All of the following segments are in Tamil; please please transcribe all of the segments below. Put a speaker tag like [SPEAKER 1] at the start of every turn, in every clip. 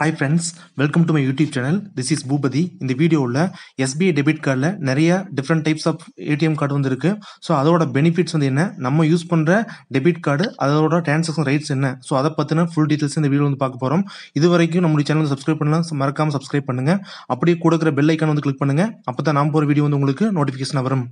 [SPEAKER 1] hi friends welcome to my YouTube channel this is Boopathi இந்த வீடியோவில் எஸ்பிஐ டெபிட் கார்டில் நிறைய different types of ATM card வந்து ஸோ அதோட பெனிஃபிட்ஸ் வந்து என்ன நம்ம யூஸ் பண்ணுற டெபிட் கார்டு அதோட டிரான்சாக்ஷன் ரைட்ஸ் என்ன ஸோ அதை பற்றின ஃபுல் டீட்டெயில்ஸ் இந்த வீடியோ வந்து பார்க்க போகிறோம் இது வரைக்கும் நம்முடைய சேனல் சப்ஸ்கிரைப் பண்ணலாம் மறக்காமல் சப்ஸ்கிரைப் பண்ணுங்கள் அப்படியே கொடுக்குற பெல் ஐக்கான் வந்து கிளிக் பண்ணுங்கள் அப்போ தான் நாம் போகிற வீடியோ வந்து உங்களுக்கு நோட்டிஃபிகேஷன் வரும்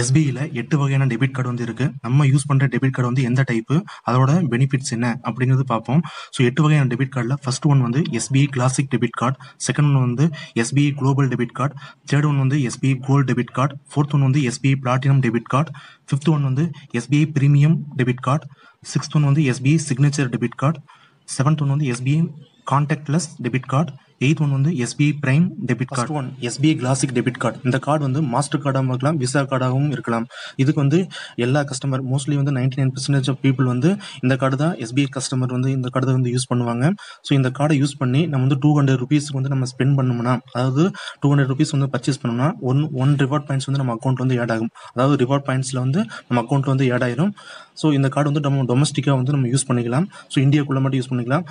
[SPEAKER 1] எஸ்பிஐல எட்டு வகையான டெபிட் கார்டு வந்து இருக்கு நம்ம யூஸ் பண்ற டெபிட் கார்டு வந்து எந்த டைப்பு அதோட பெனிஃபிட்ஸ் என்ன அப்படிங்கிறது பார்ப்போம் ஸோ எட்டு வகையான டெபிட் கார்டில் ஃபர்ஸ்ட் ஒன் வந்து SBI classic debit card second one வந்து SBI global debit card third one வந்து SBI gold debit card fourth one வந்து SBI platinum debit card fifth one வந்து SBI premium debit card sixth one வந்து SBI signature debit card seventh one வந்து SBI contactless debit card eighth one வந்து SBI prime debit card one SBI classic debit card இந்த கார்டு வந்து மாஸ்டர் கார்டாகவும் இருக்கலாம் விசா கார்டாகவும் இருக்கலாம் இதுக்கு வந்து எல்லா கஸ்டமர் மோஸ்ட்லி வந்து ninety nine percentage of people வந்து இந்த கார்டு தான் எஸ்பிஐ கஸ்டமர் வந்து இந்த கார்டு வந்து யூஸ் பண்ணுவாங்க ஸோ இந்த கார்டை யூஸ் பண்ணி நம்ம வந்து டூ ஹண்ட்ரட் ருபீஸ்க்கு வந்து நம்ம ஸ்பெண்ட் பண்ணோம்னா அதாவது டூ ஹண்ட்ரட் ருபீஸ் வந்து பர்ச்சேஸ் பண்ணோம்னா ஒன் ஒன் ரிவார்ட் பாயிண்ட்ஸ் வந்து நம்ம அக்கௌண்ட் வந்து ஆட் ஆகும் அதாவது ரிவார்ட் பாயிண்ட்ஸில் வந்து நம்ம அக்கௌண்ட் வந்து ஆட் ஆயிரும் ஸோ இந்த கார்டு வந்து நம்ம டொமஸ்டிக்காக வந்து நம்ம யூஸ் பண்ணிக்கலாம் ஸோ இந்தியாக்குள்ளே மட்டும் யூஸ் பண்ணிக்கலாம்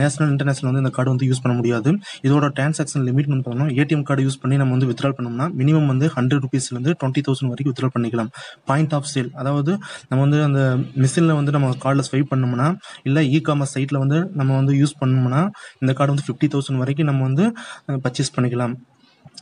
[SPEAKER 1] நேஷனல் இன்டர்நேஷனல் வந்து இந்த கார்டு வந்து யூஸ் பண்ண முடியாது இதோட டிரான்சாக்ஷன் லிமிட் வந்து பார்த்தோம்னா ஏடிஎம் கார்டு யூஸ் பண்ணி நம்ம வந்து வித்ரால் பண்ணோம்னா மினிமம் வந்து ஹண்ட்ரட் ருபீஸ்லேருந்து டுவெண்ட்டி தௌசண்ட் வரைக்கும் வித்ரால் பண்ணிக்கலாம் பாயிண்ட் ஆஃப் சேல் அதாவது நம்ம வந்து அந்த மிஷினில் வந்து நம்ம கார்டில் ஸ்வைப் பண்ணோம்னா இல்லை இ காமர்ஸ் சைட்டில் வந்து நம்ம வந்து யூஸ் பண்ணோம்னா இந்த கார்டு வந்து ஃபிஃப்டி தௌசண்ட் வரைக்கும் நம்ம வந்து பர்ச்சேஸ் பண்ணிக்கலாம்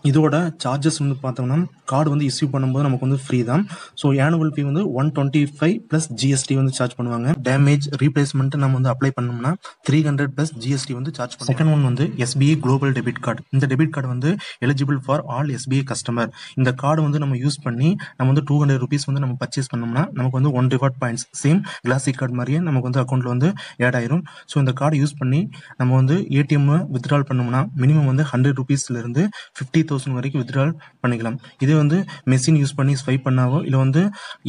[SPEAKER 1] இதோட சார்ஜஸ் வந்து பார்த்தோம்னா கார்டு வந்து இஸ்யூ பண்ணும்போது நமக்கு வந்து ஃப்ரீ தான் ஸோ ஆனுவல் ஃபீ வந்து one twenty five plus GST வந்து சார்ஜ் பண்ணுவாங்க டேமேஜ் ரீப்ளேஸ்மெண்ட் நம்ம வந்து அப்ளை பண்ணோம்னா த்ரீ ஹண்ட்ரட் ப்ளஸ் ஜிஎஸ்டி வந்து சார்ஜ் பண்ணுவோம் செகண்ட் ஒன் வந்து எஸ்பிஐ குளோபல் டெபிட் கார்டு இந்த டெபிட் கார்டு வந்து eligible for all SBI customer இந்த கார்டு வந்து நம்ம யூஸ் பண்ணி நம்ம வந்து டூ ஹண்ட்ரட் ருபீஸ் வந்து நம்ம பர்ச்சேஸ் பண்ணோம்னா நமக்கு வந்து one reward points same classic card மாதிரியே நமக்கு வந்து அக்கௌண்ட்டில் வந்து ஆட் ஆயிரும் ஸோ இந்த கார்டு யூஸ் பண்ணி நம்ம வந்து ஏடிஎம் வித்ட்ரால் பண்ணோம்னா மினிமம் வந்து ஹண்ட்ரட் ருபீஸ்லேருந்து ஃபிஃப்டி ஃபிஃப்டி தௌசண்ட் வரைக்கும் வித்ட்ரால் பண்ணிக்கலாம் இதே வந்து மெஷின் யூஸ் பண்ணி ஸ்வைப் பண்ணாவோ இல்லை வந்து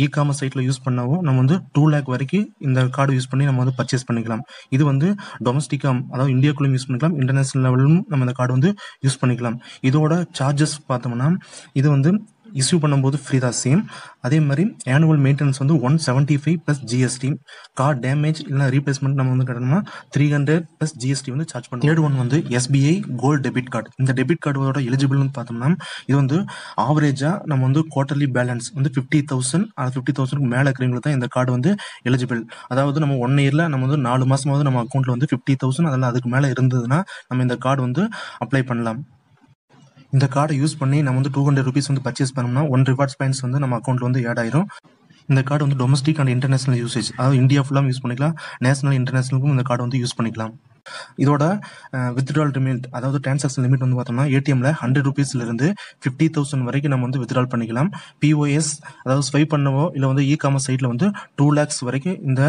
[SPEAKER 1] இ காமர்ஸ் சைட்டில் யூஸ் பண்ணாவோ நம்ம வந்து டூ லேக் வரைக்கும் இந்த கார்டு யூஸ் பண்ணி நம்ம வந்து பர்ச்சேஸ் பண்ணிக்கலாம் இது வந்து டொமஸ்டிக்காக அதாவது இந்தியாக்குள்ளேயும் யூஸ் பண்ணிக்கலாம் இன்டர்நேஷனல் லெவலும் நம்ம இந்த கார்டு வந்து யூஸ் பண்ணிக்கலாம் இதோட சார்ஜஸ் பார்த்தோம்னா இது வந்து இஷ்யூ பண்ணும்போது ஃப்ரீ தான் சேம் அதே மாதிரி ஆனுவல் மெயின்டெனன்ஸ் வந்து one seventy five plus GST card damage இல்லைனா ரீப்ளேஸ்மெண்ட் நம்ம வந்து கட்டணும்னா த்ரீ ஹண்ட்ரட் ப்ளஸ் ஜிஎஸ்டி வந்து சார்ஜ் பண்ணி தேர்ட் ஒன் வந்து எஸ்பிஐ கோல்டு டெபிட் கார்டு இந்த டெபிட் கார்டோட எலிஜிபிள்னு பார்த்தோம்னா இது வந்து ஆவரேஜாக நம்ம வந்து குவார்டர்லி பேலன்ஸ் வந்து ஃபிஃப்டி தௌசண்ட் அது ஃபிஃப்டி தௌசண்ட்க்கு மேலே இருக்கிறவங்களுக்கு தான் இந்த கார்டு வந்து எலிஜிபிள் அதாவது நம்ம ஒன் இயரில் நம்ம வந்து நாலு மாதமாவது நம்ம அக்கௌண்ட்டில் வந்து ஃபிஃப்டி தௌசண்ட் அதெல்லாம் அதுக்கு மேலே இருந்ததுன்னா நம்ம இந்த கார்டு வந்து அப்ளை பண்ணலாம் இந்த கார்டை யூஸ் பண்ணி நம்ம வந்து டூ ஹண்ட்ரட் ருபீஸ் வந்து பர்ச்சேஸ் பண்ணோம்னா ஒன் ரிவார்ட்ஸ் பாயிண்ட்ஸ் வந்து நம்ம அக்கௌண்ட்ல வந்து ஆட் ஆயிரும் இந்த கார்டு வந்து டொமஸ்டிக் அண்ட் இன்டர்நேஷனல் யூசேஜ் அதாவது இந்தியா ஃபுல்லாக யூஸ் பண்ணிக்கலாம் நேஷனல் இன்டர்நேஷனலுக்கும் இந்த கார்டு வந்து யூஸ் பண்ணிக்கலாம் இதோட வித்ட்ரால் லிமிட் அதாவது டிரான்சாக்ஷன் லிமிட் வந்து பார்த்தோம்னா ஏடிஎம்ல ஹண்ட்ரட் இருந்து ஃபிஃப்டி தௌசண்ட் வரைக்கும் நம்ம வந்து வித்ட்ரால் பண்ணிக்கலாம் பிஓஎஸ் அதாவது ஸ்வைப் பண்ணவோ இல்லை வந்து இ காமர்ஸ் சைட்டில் வந்து டூ லேக்ஸ் வரைக்கும் இந்த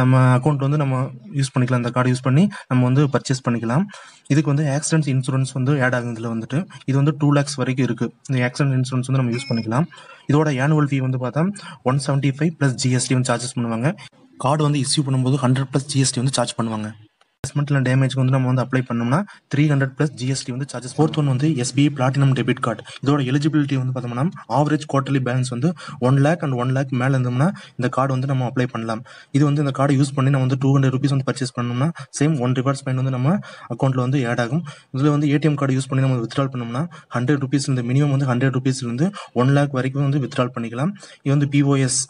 [SPEAKER 1] நம்ம அக்கௌண்ட் வந்து நம்ம யூஸ் பண்ணிக்கலாம் இந்த கார்டு யூஸ் பண்ணி நம்ம வந்து பர்ச்சேஸ் பண்ணிக்கலாம் இதுக்கு வந்து ஆக்சிடென்ட்ஸ் இன்சூரன்ஸ் வந்து ஆட் ஆகுதுல வந்துட்டு இது வந்து டூ லேக்ஸ் வரைக்கும் இருக்குது இந்த ஆக்சிடென்ட் இன்சூரன்ஸ் வந்து நம்ம யூஸ் பண்ணிக்கலாம் இதோட ஆனுவல் ஃபீ வந்து பார்த்தா one seventy five plus GST வந்து சார்ஜஸ் பண்ணுவாங்க கார்டு வந்து இஸ்யூ பண்ணும்போது ஹண்ட்ரட் ப்ளஸ் ஜிஎஸ்டி வந்து சார்ஜ் பண்ணுவாங்க இன்வெஸ்ட்மெண்ட்டில் டேமேஜ்க்கு வந்து நம்ம வந்து அப்ளை பண்ணோம்னா த்ரீ ஹண்ட்ரட் ப்ளஸ் ஜிஎஸ்டி வந்து சார்ஜஸ் ஃபோர்த் ஒன் வந்து எஸ்பிஐ பிளாட்டினம் டெபிட் கார்டு இதோட எலிஜிபிலிட்டி வந்து பார்த்தோம்னா ஆவரேஜ் குவார்டர்லி பேலன்ஸ் வந்து one lakh and one lakh மேலே இருந்தோம்னா இந்த கார்டு வந்து நம்ம அப்ளை பண்ணலாம் இது வந்து இந்த கார்டு யூஸ் பண்ணி நம்ம வந்து டூ ஹண்ட்ரட் ருபீஸ் வந்து பர்ச்சேஸ் பண்ணோம்னா சேம் ஒன் ரிவர்ஸ் பாயிண்ட் வந்து நம்ம அக்கௌண்ட்டில் வந்து ஆட் ஆகும் இதில் வந்து ஏடிஎம் கார்டு யூஸ் பண்ணி நம்ம வித்ட்ரால் பண்ணோம்னா ஹண்ட்ரட் ருபீஸ்லேருந்து மினிமம் வந்து ஹண்ட்ரட் ருபீஸ்லேருந்து ஒன் லேக் வரைக்கும் வந்து வித்ட்ரால் பண்ணிக்கலாம் இது வந்து பிஓஎஸ்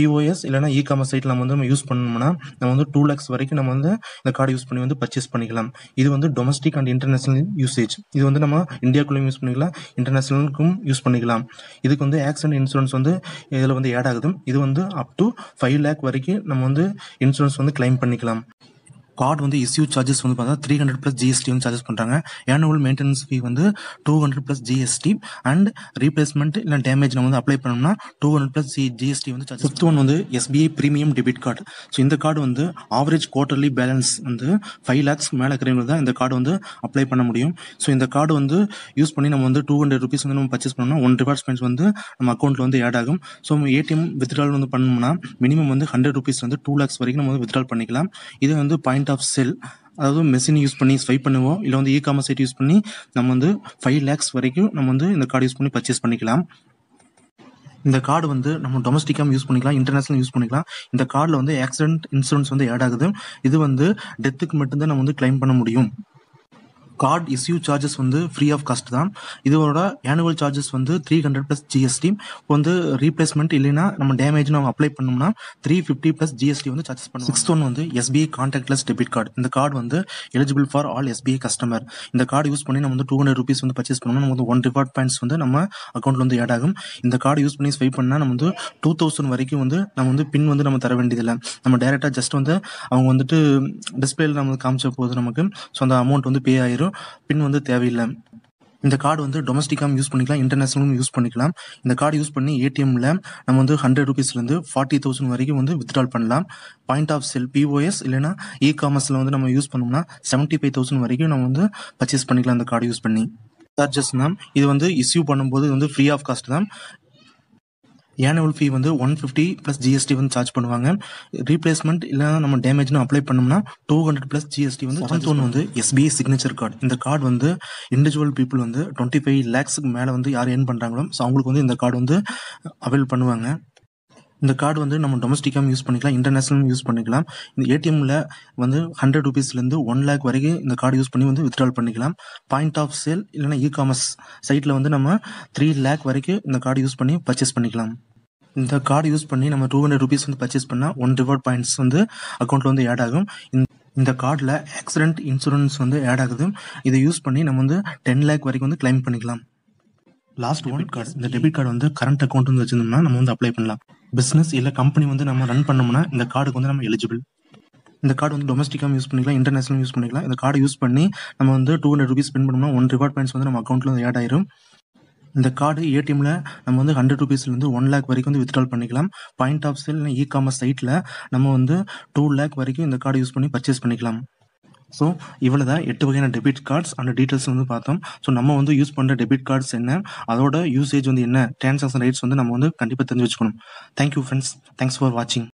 [SPEAKER 1] பிஓஎஸ் இல்லைனா இ காமர்ஸ் சைட்டில் நம்ம வந்து நம்ம யூஸ் பண்ணணும்னா நம்ம வந்து டூ லேக்ஸ் வரைக்கும் நம்ம வந்து இந்த கார்டு யூஸ் பண்ணி வந்து பர்ச்சேஸ் பண்ணிக்கலாம் இது வந்து டொமஸ்டிக் அண்ட் இன்டர்நேஷனல் யூசேஜ் இது வந்து நம்ம இந்தியாக்குள்ளேயும் யூஸ் பண்ணிக்கலாம் இன்டர்நேஷனலுக்கும் யூஸ் பண்ணிக்கலாம் இதுக்கு வந்து ஆக்சிடென்ட் இன்சூரன்ஸ் வந்து இதில் வந்து ஆட் ஆகுது இது வந்து அப் டு ஃபைவ் லேக் வரைக்கும் நம்ம வந்து இன்சூரன்ஸ் வந்து கிளைம் பண்ணிக்கலாம் கார்டு வந்து இஸ்யூ சார்ஜஸ் வந்து பார்த்தா த்ரீ ஹண்ட்ரட் ப்ளஸ் ஜிஎஸ்டி வந்து சார்ஜஸ் பண்ணுறாங்க ஆனுவல் மெயின்டெனன்ஸ் ஃபீ வந்து two hundred plus GST and replacement இல்லை டேமேஜ் நம்ம வந்து அப்ளை பண்ணோம்னா two hundred plus G GST வந்து சார்ஜஸ் ஃபிஃப்த் ஒன் வந்து SBI premium debit card so இந்த கார்டு வந்து ஆவரேஜ் குவார்டர்லி பேலன்ஸ் வந்து ஃபைவ் லேக்ஸ் மேலே இருக்கிறவங்க தான் இந்த கார்டு வந்து அப்ளை பண்ண முடியும் ஸோ இந்த கார்டு வந்து யூஸ் பண்ணி நம்ம வந்து டூ ஹண்ட்ரட் ருபீஸ் வந்து நம்ம பர்ச்சேஸ் பண்ணோம்னா ஒன் ரிவார்ட் ஸ்பென்ஸ் வந்து நம்ம அக்கௌண்ட்டில் வந்து ஆட் ஆகும் ஸோ ஏடிஎம் வித்ட்ரால் வந்து பண்ணோம்னா மினிமம் வந்து ஹண்ட்ரட் ருபீஸ் வந்து டூ லேக்ஸ் வரைக்கும் நம்ம வந்து வித்ட்ரால் பண்ணிக்கலாம் இது வந்து பாயிண்ட் பாயிண்ட் ஆஃப் செல் அதாவது மெஷின் யூஸ் பண்ணி ஸ்வைப் பண்ணுவோம் இல்லை வந்து இ காமர்ஸ் சைட் யூஸ் பண்ணி நம்ம வந்து ஃபைவ் லேக்ஸ் வரைக்கும் நம்ம வந்து இந்த கார்டு யூஸ் பண்ணி பர்ச்சேஸ் பண்ணிக்கலாம் இந்த கார்டு வந்து நம்ம டொமஸ்டிக்காக யூஸ் பண்ணிக்கலாம் இன்டர்நேஷனல் யூஸ் பண்ணிக்கலாம் இந்த கார்டில் வந்து ஆக்சிடென்ட் இன்சூரன்ஸ் வந்து ஆட் ஆகுது இது வந்து டெத்துக்கு மட்டும்தான் நம்ம வந்து கிளைம் பண்ண முடியும் கார்டு இஸ்யூ சார்ஜஸ் வந்து ஃப்ரீ ஆஃப் காஸ்ட் தான் இதோட ஆனுவல் சார்ஜஸ் வந்து த்ரீ ஹண்ட்ரட் ப்ளஸ் ஜிஎஸ்டி இப்போ வந்து ரீப்ளேஸ்மெண்ட் இல்லைன்னா நம்ம டேமேஜ் நம்ம அப்ளை பண்ணோம்னா த்ரீ ஃபிஃப்டி ப்ளஸ் ஜிஎஸ்டி வந்து சார்ஜஸ் பண்ணுவோம் சிக்ஸ்த் ஒன் வந்து எஸ்பிஐ கான்டாக்ட்லெஸ் டெபிட் கார்டு இந்த கார்டு வந்து eligible for all SBI customer இந்த கார்டு யூஸ் பண்ணி நம்ம வந்து டூ ஹண்ட்ரட் ருபீஸ் வந்து பர்ச்சேஸ் பண்ணோம்னா நம்ம வந்து ஒன் ரிவார்ட் பாயிண்ட்ஸ் வந்து நம்ம அக்கௌண்ட்ல வந்து ஆட் ஆகும் இந்த கார்டு யூஸ் பண்ணி ஸ்வைப் பண்ணால் நம்ம வந்து டூ தௌசண்ட் வரைக்கும் வந்து நம்ம வந்து பின் வந்து நம்ம தர வேண்டியதில்லை நம்ம டேரெக்டாக ஜஸ்ட் வந்து அவங்க வந்துட்டு டிஸ்பிளேல நம்ம காமிச்ச போது நமக்கு ஸோ அந்த அமௌண்ட் வந்து பே ஆயிரும் வரும் பின் வந்து தேவையில்லை இந்த கார்டு வந்து டொமஸ்டிக்காகவும் யூஸ் பண்ணிக்கலாம் இன்டர்நேஷனலும் யூஸ் பண்ணிக்கலாம் இந்த கார்டு யூஸ் பண்ணி ஏடிஎம்ல நம்ம வந்து ஹண்ட்ரட் ருபீஸ்லேருந்து ஃபார்ட்டி தௌசண்ட் வரைக்கும் வந்து வித்ட்ரால் பண்ணலாம் பாயிண்ட் ஆஃப் செல் பிஓஎஸ் இல்லைனா இ காமர்ஸில் வந்து நம்ம யூஸ் பண்ணோம்னா செவன்ட்டி ஃபைவ் தௌசண்ட் வரைக்கும் நம்ம வந்து பர்ச்சேஸ் பண்ணிக்கலாம் இந்த கார்டு யூஸ் பண்ணி சார்ஜஸ் மேம் இது வந்து இஸ்யூ பண்ணும்போது வந்து ஃப்ரீ ஆஃப் காஸ்ட் தான் ஏனுவல் ஃபீ வந்து ஒன் ஃபிஃப்டி ப்ளஸ் ஜிஎஸ்டி வந்து சார்ஜ் பண்ணுவாங்க ரீப்ளேஸ்மெண்ட் இல்லை நம்ம டேமேஜ்னு அப்ளை பண்ணோம்னா டூ ஹண்ட்ரட் ப்ளஸ் ஜிஎஸ்டி வந்து ஃபர்ஸ்ட் ஒன்று வந்து எஸ்பிஐ சிக்னேச்சர் கார்டு இந்த கார்டு வந்து இண்டிவிஜுவல் பீப்புள் வந்து டுவெண்ட்டி ஃபைவ் லேக்ஸுக்கு மேலே வந்து யார் ஏர்ன் பண்ணுறாங்களோ ஸோ அவங்களுக்கு வந்து இந்த கார்டு வந்து அவைல் பண்ணுவாங்க இந்த கார்டு வந்து நம்ம டொமஸ்டிக்காகவும் யூஸ் பண்ணிக்கலாம் இன்டர்நேஷ்னலும் யூஸ் பண்ணிக்கலாம் இந்த ஏடிஎம்மில் வந்து ஹண்ட்ரட் ருபீஸ்லேருந்து ஒன் லேக் வரைக்கும் இந்த கார்டு யூஸ் பண்ணி வந்து வித்ட்ரால் பண்ணிக்கலாம் பாயிண்ட் ஆஃப் சேல் இல்லைனா இ காமர்ஸ் சைட்டில் வந்து நம்ம த்ரீ லேக் வரைக்கும் இந்த கார்டு யூஸ் பண்ணி பர்ச்சேஸ் பண்ணிக்கலாம் இந்த கார்டு யூஸ் பண்ணி நம்ம டூ ஹண்ட்ரட் ருபீஸ் வந்து பர்ச்சேஸ் பண்ணால் ஒன் ரிவார்ட் பாயிண்ட்ஸ் வந்து அக்கௌண்ட்டில் வந்து ஆட் ஆகும் இந்த இந்த கார்டில் ஆக்சிடென்ட் இன்சூரன்ஸ் வந்து ஆட் ஆகுது இதை யூஸ் பண்ணி நம்ம வந்து டென் லேக் வரைக்கும் வந்து கிளைம் பண்ணிக்கலாம் லாஸ்ட் ஒன் கார்டு இந்த டெபிட் கார்டு வந்து கரண்ட் அக்கௌண்ட் வந்து வச்சிருந்தோம்னா நம்ம வந்து அப்ளை பண்ணலாம் பிஸ்னஸ் இல்லை கம்பெனி வந்து நம்ம ரன் பண்ணோம்னா இந்த கார்டுக்கு வந்து நம்ம எலிஜிபிள் இந்த கார்டு வந்து டொமஸ்டிக்காக யூஸ் பண்ணிக்கலாம் இன்டர்நேஷனல் யூஸ் பண்ணிக்கலாம் இந்த கார்டு யூஸ் பண்ணி நம்ம வந்து டூ ஹண்ட்ரட் ருபீஸ் ஸ்பெண்ட் பண்ணோம்னா ஒன் ரிவார்ட் பாயிண்ட்ஸ் வந்து நம்ம அக்கௌண்ட்டில் வந்து ஆட் ஆயிரும் இந்த கார்டு ஏடிஎம்மில் நம்ம வந்து ஹண்ட்ரட் ருபீஸ்லேருந்து ஒன் லேக் வரைக்கும் வந்து வித்ட்ரால் பண்ணிக்கலாம் point of sale e commerce சைட்டில் நம்ம வந்து டூ லேக் வரைக்கும் இந்த கார்டு யூஸ் பண்ணி பர்ச்சேஸ் பண்ணிக்கலாம் ஸோ இவ்வளோ தான் எட்டு வகையான டெபிட் கார்ட்ஸ் அண்ட் டீட்டெயில்ஸ் வந்து பார்த்தோம் ஸோ நம்ம வந்து யூஸ் பண்ணுற டெபிட் கார்ட்ஸ் என்ன அதோட யூசேஜ் வந்து என்ன டிரான்சாக்ஷன் ரைட்ஸ் வந்து நம்ம வந்து கண்டிப்பாக தெரிஞ்சு வச்சுக்கணும் தேங்க்யூ ஃப்ரெண்ட்ஸ் தேங்க்ஸ் ஃபார் வாட்சிங்